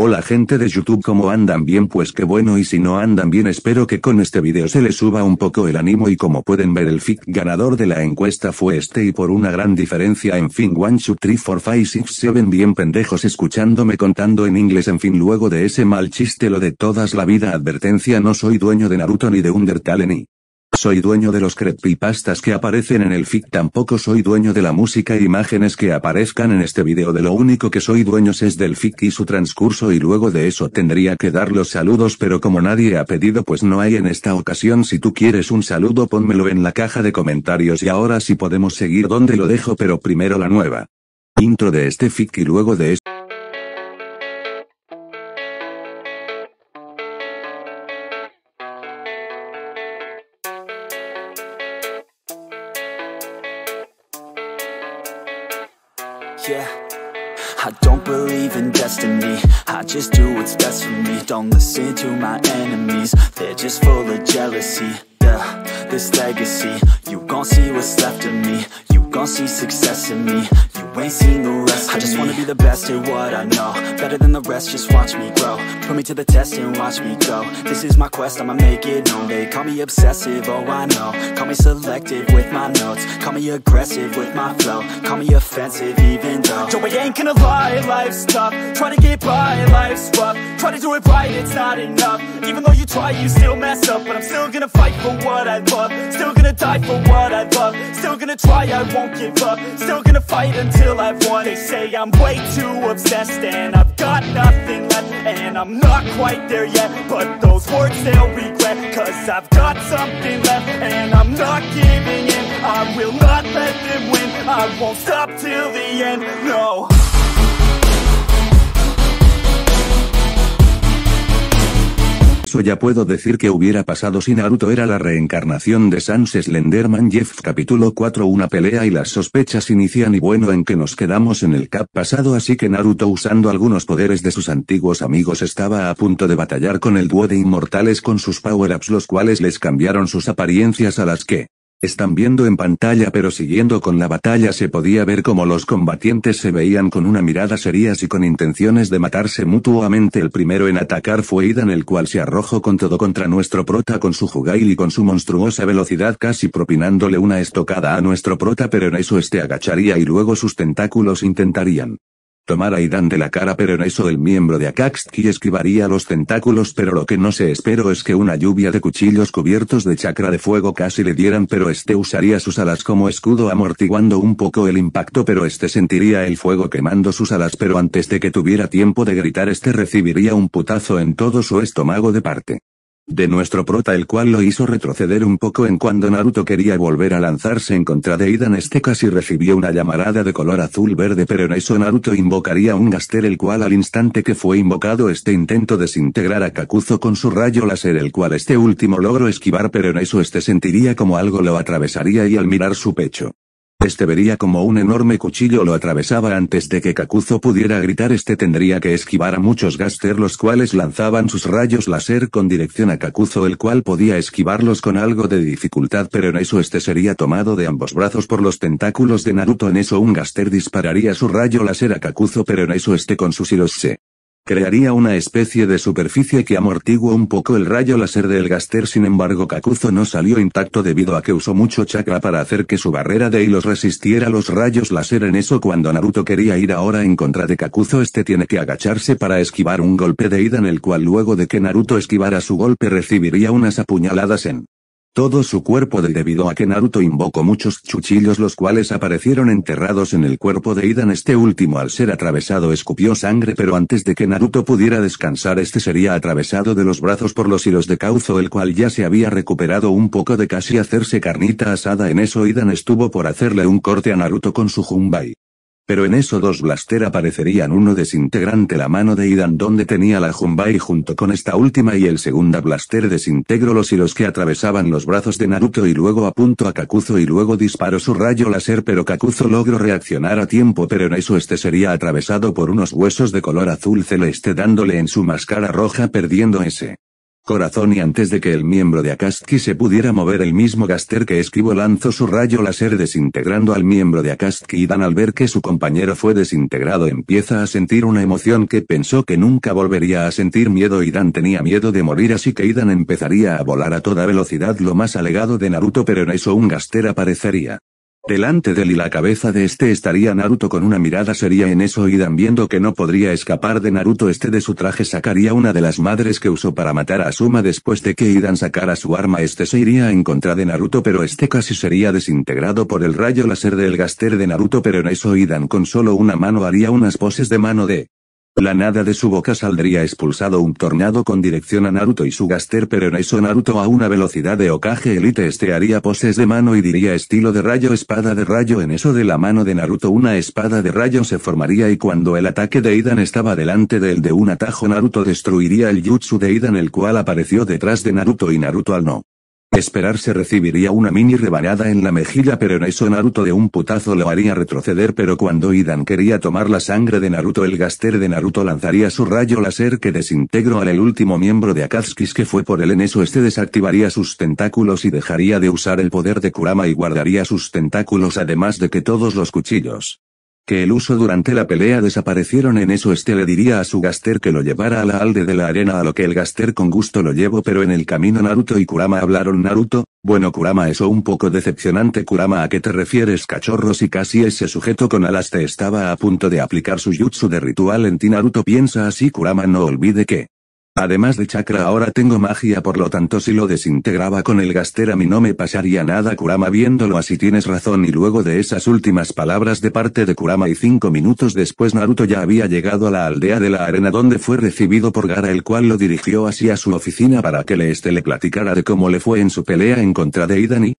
Hola gente de YouTube como andan bien pues qué bueno y si no andan bien espero que con este video se les suba un poco el ánimo y como pueden ver el fic ganador de la encuesta fue este y por una gran diferencia en fin 1, 2, 3, 4, 5, 6, 7 bien pendejos escuchándome contando en inglés en fin luego de ese mal chiste lo de todas la vida advertencia no soy dueño de Naruto ni de Undertale ni soy dueño de los creepypastas que aparecen en el fic tampoco soy dueño de la música e imágenes que aparezcan en este video de lo único que soy dueño es del fic y su transcurso y luego de eso tendría que dar los saludos pero como nadie ha pedido pues no hay en esta ocasión si tú quieres un saludo pónmelo en la caja de comentarios y ahora sí podemos seguir donde lo dejo pero primero la nueva intro de este fic y luego de esto Yeah. I don't believe in destiny I just do what's best for me Don't listen to my enemies They're just full of jealousy Yeah, this legacy You gon' see what's left of me You gon' see success in me You ain't seen the rest I just wanna be the best at what I know Better than the rest, just watch me grow Put me to the test and watch me go This is my quest, I'ma make it known They call me obsessive, oh I know Call me selective with my notes Call me aggressive with my flow Call me offensive even though Joey ain't gonna lie, life's tough Try to get by, life's rough Try to do it right, it's not enough Even though you try, you still mess up But I'm still gonna fight for what I love Still gonna die for what I love Still gonna try, I won't give up Still gonna fight until I've won They say I'm way too obsessed And I've got nothing left And I'm not quite there yet But those words they'll regret Cause I've got something left And I'm not giving in I will not let them win I won't stop till the end, no Eso ya puedo decir que hubiera pasado si Naruto era la reencarnación de Sans Slenderman Jeff capítulo 4 una pelea y las sospechas inician y bueno en que nos quedamos en el cap pasado así que Naruto usando algunos poderes de sus antiguos amigos estaba a punto de batallar con el dúo de inmortales con sus power-ups los cuales les cambiaron sus apariencias a las que están viendo en pantalla pero siguiendo con la batalla se podía ver como los combatientes se veían con una mirada serias y con intenciones de matarse mutuamente. El primero en atacar fue Idan el cual se arrojó con todo contra nuestro prota con su jugail y con su monstruosa velocidad casi propinándole una estocada a nuestro prota pero en eso este agacharía y luego sus tentáculos intentarían Tomara y dan de la cara pero en eso el miembro de Akatsuki esquivaría los tentáculos pero lo que no se esperó es que una lluvia de cuchillos cubiertos de chakra de fuego casi le dieran pero este usaría sus alas como escudo amortiguando un poco el impacto pero este sentiría el fuego quemando sus alas pero antes de que tuviera tiempo de gritar este recibiría un putazo en todo su estómago de parte de nuestro prota el cual lo hizo retroceder un poco en cuando Naruto quería volver a lanzarse en contra de Idan este casi recibió una llamarada de color azul verde pero en eso Naruto invocaría un Gaster el cual al instante que fue invocado este intento desintegrar a Kakuzo con su rayo láser el cual este último logró esquivar pero en eso este sentiría como algo lo atravesaría y al mirar su pecho este vería como un enorme cuchillo lo atravesaba antes de que Kakuzo pudiera gritar. Este tendría que esquivar a muchos Gaster los cuales lanzaban sus rayos láser con dirección a Kakuzo el cual podía esquivarlos con algo de dificultad pero en eso este sería tomado de ambos brazos por los tentáculos de Naruto en eso un Gaster dispararía su rayo láser a Kakuzo pero en eso este con sus hilos se crearía una especie de superficie que amortigua un poco el rayo láser del Gaster. Sin embargo, Kakuzo no salió intacto debido a que usó mucho chakra para hacer que su barrera de hilos resistiera los rayos láser. En eso, cuando Naruto quería ir ahora en contra de Kakuzo, este tiene que agacharse para esquivar un golpe de ida en el cual luego de que Naruto esquivara su golpe recibiría unas apuñaladas en todo su cuerpo de debido a que Naruto invocó muchos chuchillos los cuales aparecieron enterrados en el cuerpo de Idan este último al ser atravesado escupió sangre pero antes de que Naruto pudiera descansar este sería atravesado de los brazos por los hilos de cauzo el cual ya se había recuperado un poco de casi hacerse carnita asada en eso Idan estuvo por hacerle un corte a Naruto con su Jumbai. Pero en eso dos blaster aparecerían uno desintegrante la mano de Idan donde tenía la Jumbai junto con esta última y el segunda blaster desintegró los hilos que atravesaban los brazos de Naruto y luego apunto a Kakuzo y luego disparó su rayo láser pero Kakuzo logró reaccionar a tiempo pero en eso este sería atravesado por unos huesos de color azul celeste dándole en su máscara roja perdiendo ese corazón y antes de que el miembro de Akatsuki se pudiera mover el mismo Gaster que escribo lanzó su rayo láser desintegrando al miembro de Akatsuki y Dan al ver que su compañero fue desintegrado empieza a sentir una emoción que pensó que nunca volvería a sentir miedo y Dan tenía miedo de morir así que Idan empezaría a volar a toda velocidad lo más alegado de Naruto pero en eso un Gaster aparecería. Delante de él y la cabeza de este estaría Naruto con una mirada sería en eso idan viendo que no podría escapar de Naruto este de su traje sacaría una de las madres que usó para matar a Asuma después de que Idan sacara su arma este se iría en contra de Naruto pero este casi sería desintegrado por el rayo láser del gaster de Naruto pero en eso Idan con solo una mano haría unas poses de mano de la nada de su boca saldría expulsado un tornado con dirección a Naruto y su Gaster pero en eso Naruto a una velocidad de ocaje Elite este haría poses de mano y diría estilo de rayo espada de rayo en eso de la mano de Naruto una espada de rayo se formaría y cuando el ataque de Idan estaba delante del de un atajo Naruto destruiría el jutsu de Idan el cual apareció detrás de Naruto y Naruto al no Esperarse recibiría una mini rebanada en la mejilla pero en eso Naruto de un putazo lo haría retroceder pero cuando Idan quería tomar la sangre de Naruto el gaster de Naruto lanzaría su rayo láser que desintegró al el último miembro de Akatsuki que fue por él en eso este desactivaría sus tentáculos y dejaría de usar el poder de Kurama y guardaría sus tentáculos además de que todos los cuchillos que el uso durante la pelea desaparecieron en eso este le diría a su Gaster que lo llevara a la alde de la arena a lo que el Gaster con gusto lo llevó pero en el camino Naruto y Kurama hablaron Naruto, bueno Kurama eso un poco decepcionante Kurama a qué te refieres cachorros y casi ese sujeto con alas te estaba a punto de aplicar su jutsu de ritual en ti Naruto piensa así Kurama no olvide que Además de chakra ahora tengo magia por lo tanto si lo desintegraba con el gaster a no me pasaría nada Kurama viéndolo así tienes razón y luego de esas últimas palabras de parte de Kurama y cinco minutos después Naruto ya había llegado a la aldea de la arena donde fue recibido por Gara el cual lo dirigió así a su oficina para que le este le platicara de cómo le fue en su pelea en contra de Idani,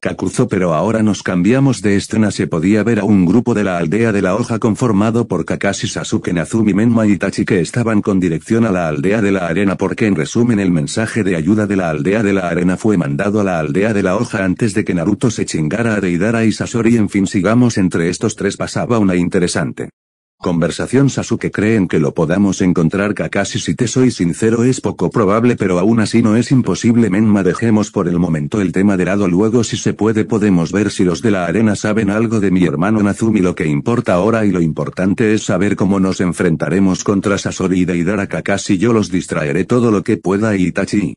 Kakuzo pero ahora nos cambiamos de escena se podía ver a un grupo de la aldea de la hoja conformado por Kakashi Sasuke Nazumi Menma y Itachi que estaban con dirección a la aldea de la arena porque en resumen el mensaje de ayuda de la aldea de la arena fue mandado a la aldea de la hoja antes de que Naruto se chingara a Deidara y Sasori en fin sigamos entre estos tres pasaba una interesante Conversación Sasuke creen que lo podamos encontrar Kakashi si te soy sincero es poco probable pero aún así no es imposible Menma dejemos por el momento el tema de lado luego si se puede podemos ver si los de la arena saben algo de mi hermano Nazumi lo que importa ahora y lo importante es saber cómo nos enfrentaremos contra Sasori y Deidara Kakashi yo los distraeré todo lo que pueda Itachi,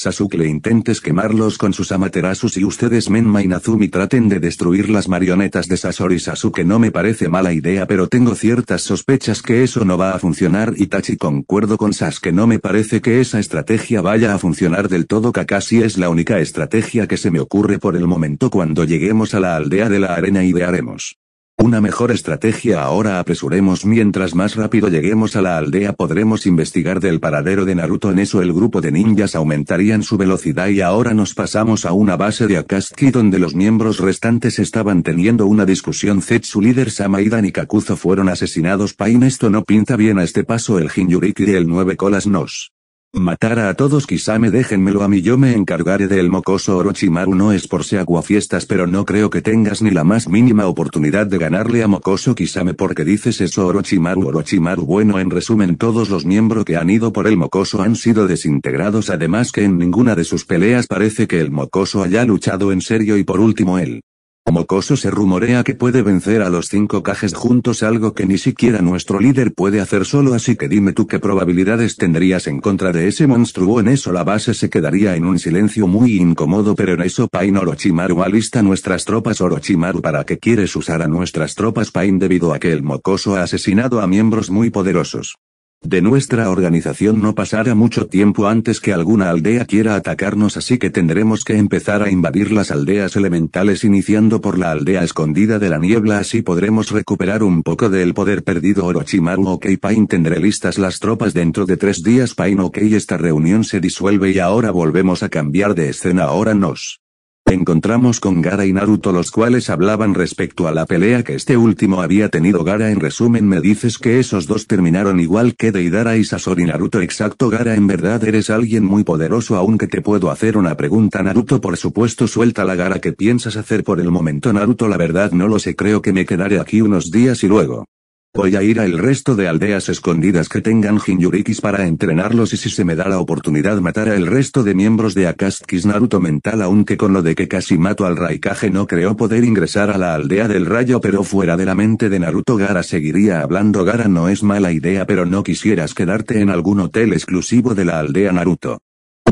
Sasuke le intentes quemarlos con sus amaterasus y ustedes Menma y Nazumi traten de destruir las marionetas de Sasori Sasuke no me parece mala idea pero tengo ciertas sospechas que eso no va a funcionar Tachi, concuerdo con Sasuke no me parece que esa estrategia vaya a funcionar del todo Kakashi es la única estrategia que se me ocurre por el momento cuando lleguemos a la aldea de la arena y vearemos. Una mejor estrategia ahora apresuremos mientras más rápido lleguemos a la aldea podremos investigar del paradero de Naruto en eso el grupo de ninjas aumentarían su velocidad y ahora nos pasamos a una base de Akatsuki donde los miembros restantes estaban teniendo una discusión Zetsu líder Samaidan y Kakuzo fueron asesinados Pain esto no pinta bien a este paso el Jinjuriki y el 9 colas nos Matar a todos quizá me déjenmelo a mí yo me encargaré del mocoso Orochimaru no es por si fiestas pero no creo que tengas ni la más mínima oportunidad de ganarle a mocoso Kisame porque dices eso Orochimaru Orochimaru bueno en resumen todos los miembros que han ido por el mocoso han sido desintegrados además que en ninguna de sus peleas parece que el mocoso haya luchado en serio y por último él. Mocoso se rumorea que puede vencer a los cinco cajes juntos, algo que ni siquiera nuestro líder puede hacer solo, así que dime tú qué probabilidades tendrías en contra de ese monstruo. En eso la base se quedaría en un silencio muy incómodo, pero en eso Pain Orochimaru alista nuestras tropas Orochimaru para que quieres usar a nuestras tropas Pain debido a que el mocoso ha asesinado a miembros muy poderosos. De nuestra organización no pasará mucho tiempo antes que alguna aldea quiera atacarnos así que tendremos que empezar a invadir las aldeas elementales iniciando por la aldea escondida de la niebla así podremos recuperar un poco del poder perdido Orochimaru ok Pain tendré listas las tropas dentro de tres días Pain ok esta reunión se disuelve y ahora volvemos a cambiar de escena ahora nos Encontramos con Gara y Naruto los cuales hablaban respecto a la pelea que este último había tenido Gara en resumen me dices que esos dos terminaron igual que Deidara y Sasori Naruto exacto Gara en verdad eres alguien muy poderoso aunque te puedo hacer una pregunta Naruto por supuesto suelta la Gara que piensas hacer por el momento Naruto la verdad no lo sé creo que me quedaré aquí unos días y luego Voy a ir el resto de aldeas escondidas que tengan Jinjurikis para entrenarlos y si se me da la oportunidad matar al resto de miembros de Akastkis Naruto mental aunque con lo de que casi mato al Raikage no creo poder ingresar a la aldea del rayo pero fuera de la mente de Naruto Gara seguiría hablando Gara no es mala idea pero no quisieras quedarte en algún hotel exclusivo de la aldea Naruto.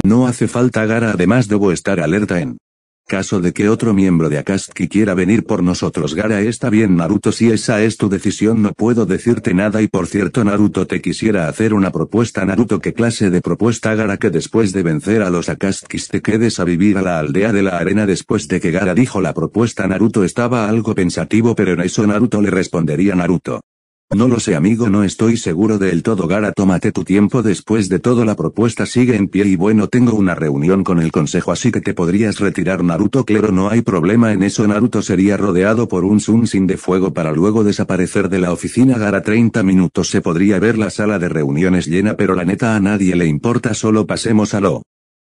No hace falta Gara además debo estar alerta en Caso de que otro miembro de Akatsuki quiera venir por nosotros Gara está bien Naruto si esa es tu decisión no puedo decirte nada y por cierto Naruto te quisiera hacer una propuesta Naruto qué clase de propuesta Gara que después de vencer a los Akatsuki te quedes a vivir a la aldea de la arena después de que Gara dijo la propuesta Naruto estaba algo pensativo pero en eso Naruto le respondería Naruto no lo sé amigo, no estoy seguro del todo. Gara, tómate tu tiempo. Después de todo, la propuesta sigue en pie y bueno, tengo una reunión con el consejo, así que te podrías retirar Naruto. Claro, no hay problema en eso. Naruto sería rodeado por un sin de fuego para luego desaparecer de la oficina. Gara, 30 minutos se podría ver la sala de reuniones llena, pero la neta a nadie le importa. Solo pasemos a lo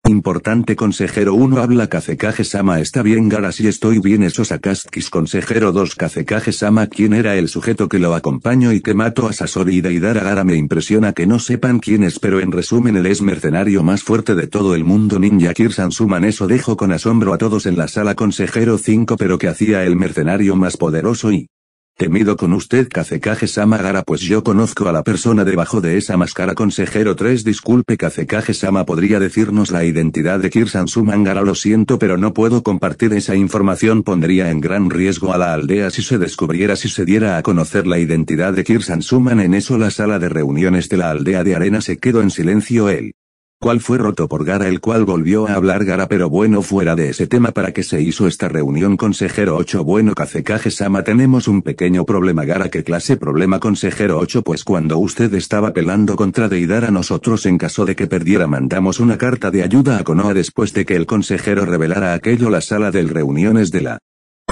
Importante consejero 1 habla Kazekage Sama está bien gara si estoy bien esos Akastkis consejero 2 Kazekage Sama quién era el sujeto que lo acompaño y que mató a Sasori y Deidara Gara me impresiona que no sepan quién es pero en resumen él es mercenario más fuerte de todo el mundo ninja Kirsan Suman eso dejo con asombro a todos en la sala consejero 5 pero que hacía el mercenario más poderoso y Temido con usted Kazekage Sama Gara pues yo conozco a la persona debajo de esa máscara consejero 3 disculpe Kazekage Sama podría decirnos la identidad de Kirsan Sumangara lo siento pero no puedo compartir esa información pondría en gran riesgo a la aldea si se descubriera si se diera a conocer la identidad de Kirsan Suman en eso la sala de reuniones de la aldea de arena se quedó en silencio él cual fue roto por Gara el cual volvió a hablar Gara pero bueno fuera de ese tema para que se hizo esta reunión consejero 8 bueno Kazekage Sama tenemos un pequeño problema Gara que clase problema consejero 8 pues cuando usted estaba pelando contra Deidara nosotros en caso de que perdiera mandamos una carta de ayuda a Konoa después de que el consejero revelara aquello la sala del reuniones de la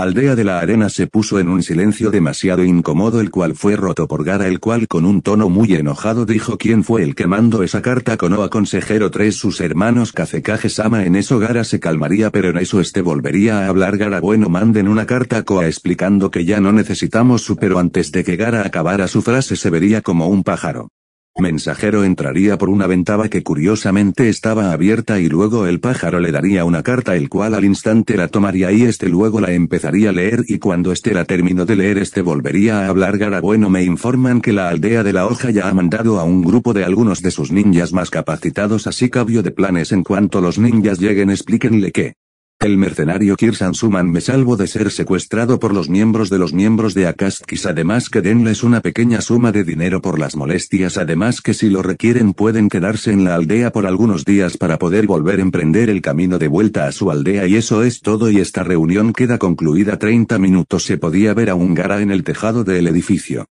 Aldea de la Arena se puso en un silencio demasiado incómodo el cual fue roto por Gara el cual con un tono muy enojado dijo quién fue el que mandó esa carta con Oa consejero tres sus hermanos Kazekage Sama en eso Gara se calmaría pero en eso este volvería a hablar Gara bueno manden una carta a Koa explicando que ya no necesitamos su pero antes de que Gara acabara su frase se vería como un pájaro. Mensajero entraría por una ventaba que curiosamente estaba abierta y luego el pájaro le daría una carta el cual al instante la tomaría y este luego la empezaría a leer y cuando este la terminó de leer este volvería a hablar bueno, me informan que la aldea de la hoja ya ha mandado a un grupo de algunos de sus ninjas más capacitados así cambio de planes en cuanto los ninjas lleguen explíquenle que el mercenario Kirsan Suman me salvo de ser secuestrado por los miembros de los miembros de Akastkis además que denles una pequeña suma de dinero por las molestias además que si lo requieren pueden quedarse en la aldea por algunos días para poder volver a emprender el camino de vuelta a su aldea y eso es todo y esta reunión queda concluida 30 minutos se podía ver a un gara en el tejado del edificio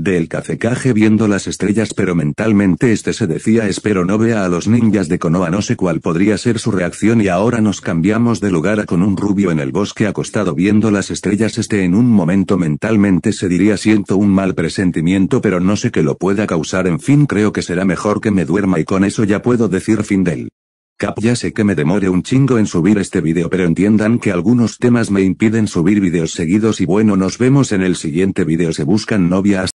del cacecaje viendo las estrellas pero mentalmente este se decía espero no vea a los ninjas de Konoha no sé cuál podría ser su reacción y ahora nos cambiamos de lugar a con un rubio en el bosque acostado viendo las estrellas este en un momento mentalmente se diría siento un mal presentimiento pero no sé qué lo pueda causar en fin creo que será mejor que me duerma y con eso ya puedo decir fin del Cap ya sé que me demore un chingo en subir este video pero entiendan que algunos temas me impiden subir videos seguidos y bueno nos vemos en el siguiente video se buscan novias